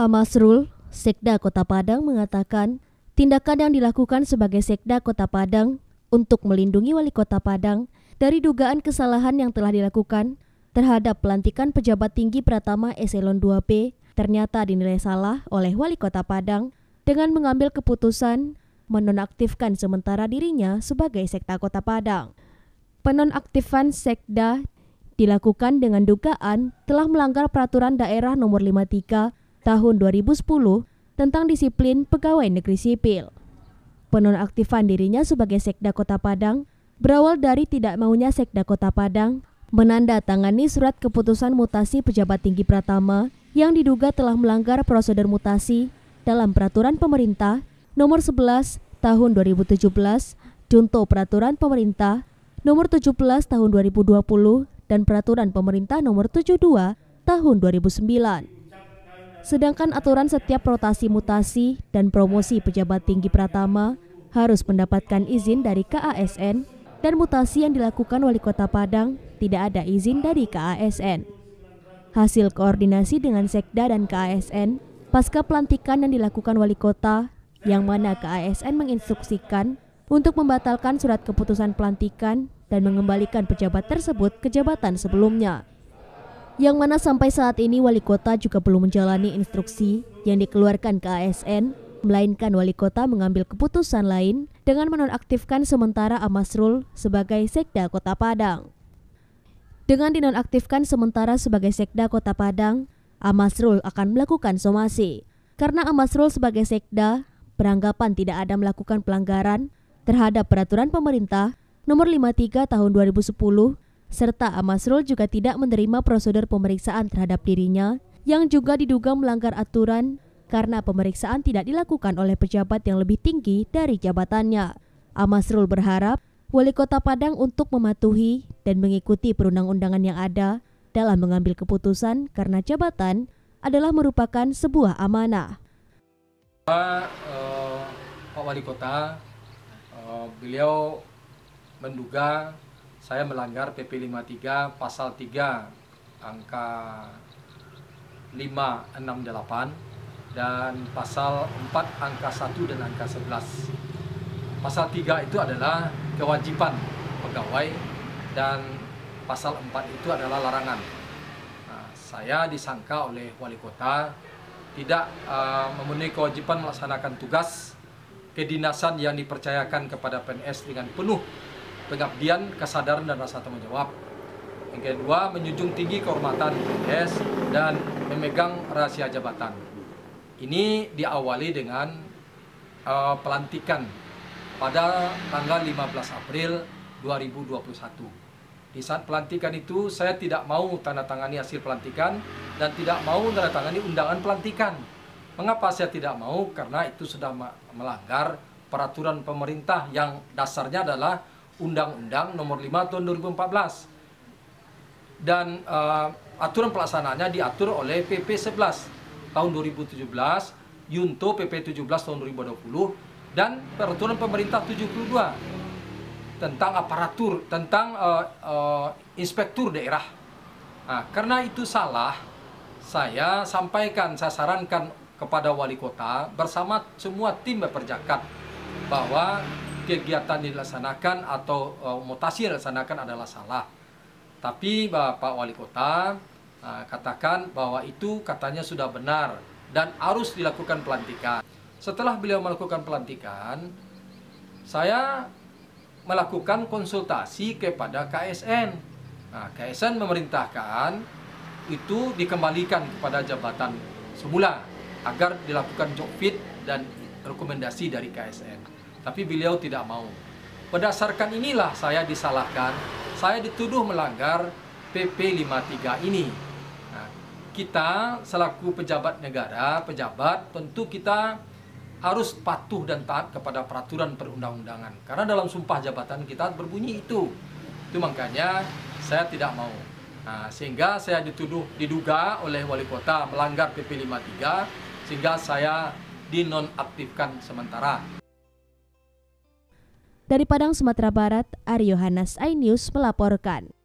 Amasrul, Sekda Kota Padang mengatakan, tindakan yang dilakukan sebagai Sekda Kota Padang untuk melindungi Wali Kota Padang dari dugaan kesalahan yang telah dilakukan terhadap pelantikan pejabat tinggi Pratama Eselon 2 P, ternyata dinilai salah oleh Wali Kota Padang dengan mengambil keputusan menonaktifkan sementara dirinya sebagai Sekda Kota Padang. Penonaktifan Sekda dilakukan dengan dugaan telah melanggar peraturan daerah nomor 53 tahun 2010 tentang disiplin pegawai negeri sipil. Penonaktifan dirinya sebagai Sekda Kota Padang berawal dari tidak maunya Sekda Kota Padang menandatangani surat keputusan mutasi pejabat tinggi Pratama yang diduga telah melanggar prosedur mutasi dalam peraturan pemerintah nomor 11 tahun 2017 junto peraturan pemerintah nomor 17 tahun 2020 dan peraturan pemerintah nomor 72 tahun 2009. Sedangkan aturan setiap rotasi mutasi dan promosi pejabat tinggi Pratama harus mendapatkan izin dari KASN dan mutasi yang dilakukan Wali Kota Padang tidak ada izin dari KASN. Hasil koordinasi dengan Sekda dan KASN pasca pelantikan yang dilakukan Wali Kota yang mana KASN menginstruksikan untuk membatalkan surat keputusan pelantikan dan mengembalikan pejabat tersebut ke jabatan sebelumnya yang mana sampai saat ini wali kota juga belum menjalani instruksi yang dikeluarkan ke ASN, melainkan wali kota mengambil keputusan lain dengan menonaktifkan sementara Amasrul sebagai Sekda Kota Padang. Dengan dinonaktifkan sementara sebagai Sekda Kota Padang, Amasrul akan melakukan somasi. Karena Amasrul sebagai Sekda beranggapan tidak ada melakukan pelanggaran terhadap peraturan pemerintah nomor 53 tahun 2010 serta Amasrul juga tidak menerima prosedur pemeriksaan terhadap dirinya yang juga diduga melanggar aturan karena pemeriksaan tidak dilakukan oleh pejabat yang lebih tinggi dari jabatannya. Amasrul berharap Wali Kota Padang untuk mematuhi dan mengikuti perundang-undangan yang ada dalam mengambil keputusan karena jabatan adalah merupakan sebuah amanah. Pak, eh, Pak Wali Kota, eh, beliau menduga saya melanggar PP 53 pasal 3 angka 568 dan pasal 4 angka 1 dan angka 11. Pasal 3 itu adalah kewajiban pegawai dan pasal 4 itu adalah larangan. Nah, saya disangka oleh wali kota tidak uh, memenuhi kewajiban melaksanakan tugas kedinasan yang dipercayakan kepada PNS dengan penuh pengabdian, kesadaran, dan rasa tanggung jawab. Yang kedua, menjunjung tinggi kehormatan PNS dan memegang rahasia jabatan. Ini diawali dengan uh, pelantikan pada tanggal 15 April 2021. Di saat pelantikan itu, saya tidak mau tanda tangani hasil pelantikan dan tidak mau tanda tangani undangan pelantikan. Mengapa saya tidak mau? Karena itu sudah melanggar peraturan pemerintah yang dasarnya adalah Undang-Undang Nomor 5 Tahun 2014 dan uh, aturan pelaksanaannya diatur oleh PP 11 tahun 2017, Yunto PP 17 tahun 2020 dan peraturan pemerintah 72 tentang aparatur tentang uh, uh, inspektur daerah. Nah, karena itu salah, saya sampaikan, saya sarankan kepada wali kota bersama semua tim beperjakat bahwa kegiatan dilaksanakan atau uh, mutasi dilaksanakan adalah salah. Tapi Bapak Wali Kota uh, katakan bahwa itu katanya sudah benar dan harus dilakukan pelantikan. Setelah beliau melakukan pelantikan, saya melakukan konsultasi kepada KSN. Nah, KSN memerintahkan itu dikembalikan kepada jabatan semula agar dilakukan job fit dan rekomendasi dari KSN. Tapi beliau tidak mau. Berdasarkan inilah saya disalahkan, saya dituduh melanggar PP 53 ini. Nah, kita selaku pejabat negara, pejabat tentu kita harus patuh dan taat kepada peraturan perundang-undangan. Karena dalam sumpah jabatan kita berbunyi itu. Itu makanya saya tidak mau. Nah, sehingga saya dituduh diduga oleh wali kota melanggar PP 53 sehingga saya dinonaktifkan sementara. Dari Padang, Sumatera Barat, Aryo Hanas iNews melaporkan.